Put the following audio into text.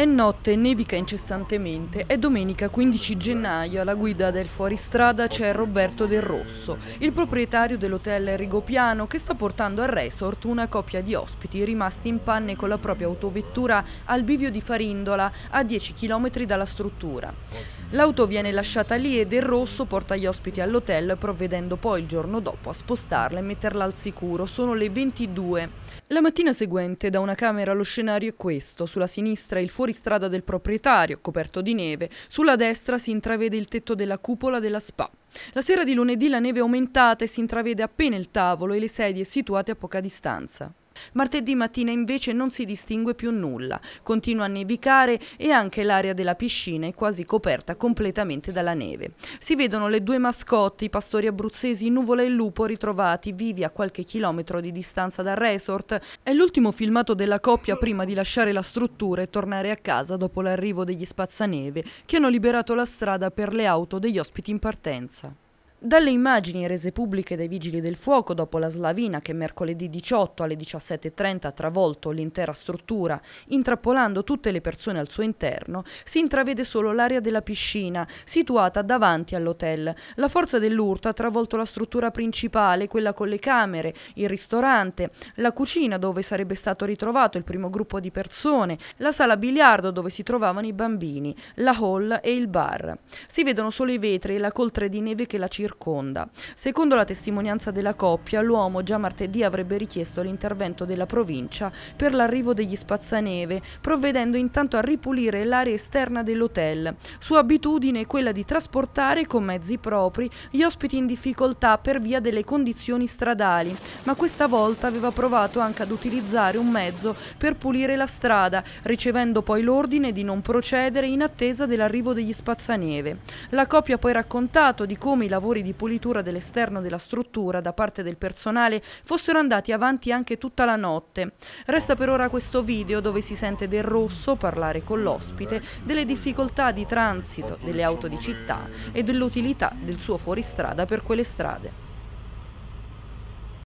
È notte, nevica incessantemente. È domenica 15 gennaio. Alla guida del fuoristrada c'è Roberto Del Rosso, il proprietario dell'hotel Rigopiano che sta portando al resort una coppia di ospiti rimasti in panne con la propria autovettura al bivio di Farindola, a 10 km dalla struttura. L'auto viene lasciata lì e Del Rosso porta gli ospiti all'hotel provvedendo poi il giorno dopo a spostarla e metterla al sicuro. Sono le 22. La mattina seguente da una camera lo scenario è questo. Sulla sinistra il fuoristrada fuoristrada del proprietario, coperto di neve. Sulla destra si intravede il tetto della cupola della SPA. La sera di lunedì la neve è aumentata e si intravede appena il tavolo e le sedie situate a poca distanza. Martedì mattina invece non si distingue più nulla, continua a nevicare e anche l'area della piscina è quasi coperta completamente dalla neve. Si vedono le due mascotte, i pastori abruzzesi Nuvola e Lupo ritrovati vivi a qualche chilometro di distanza dal resort. È l'ultimo filmato della coppia prima di lasciare la struttura e tornare a casa dopo l'arrivo degli spazzaneve che hanno liberato la strada per le auto degli ospiti in partenza. Dalle immagini rese pubbliche dai Vigili del Fuoco dopo la slavina che mercoledì 18 alle 17.30 ha travolto l'intera struttura, intrappolando tutte le persone al suo interno, si intravede solo l'area della piscina, situata davanti all'hotel. La forza dell'urto ha travolto la struttura principale, quella con le camere, il ristorante, la cucina dove sarebbe stato ritrovato il primo gruppo di persone, la sala biliardo dove si trovavano i bambini, la hall e il bar. Si vedono solo i vetri e la coltre di neve che la circonda circonda. Secondo la testimonianza della coppia, l'uomo già martedì avrebbe richiesto l'intervento della provincia per l'arrivo degli spazzaneve, provvedendo intanto a ripulire l'area esterna dell'hotel. Sua abitudine è quella di trasportare con mezzi propri gli ospiti in difficoltà per via delle condizioni stradali, ma questa volta aveva provato anche ad utilizzare un mezzo per pulire la strada, ricevendo poi l'ordine di non procedere in attesa dell'arrivo degli spazzaneve. La coppia ha poi raccontato di come i lavori lavori di pulitura dell'esterno della struttura da parte del personale fossero andati avanti anche tutta la notte. Resta per ora questo video dove si sente Del Rosso parlare con l'ospite delle difficoltà di transito delle auto di città e dell'utilità del suo fuoristrada per quelle strade.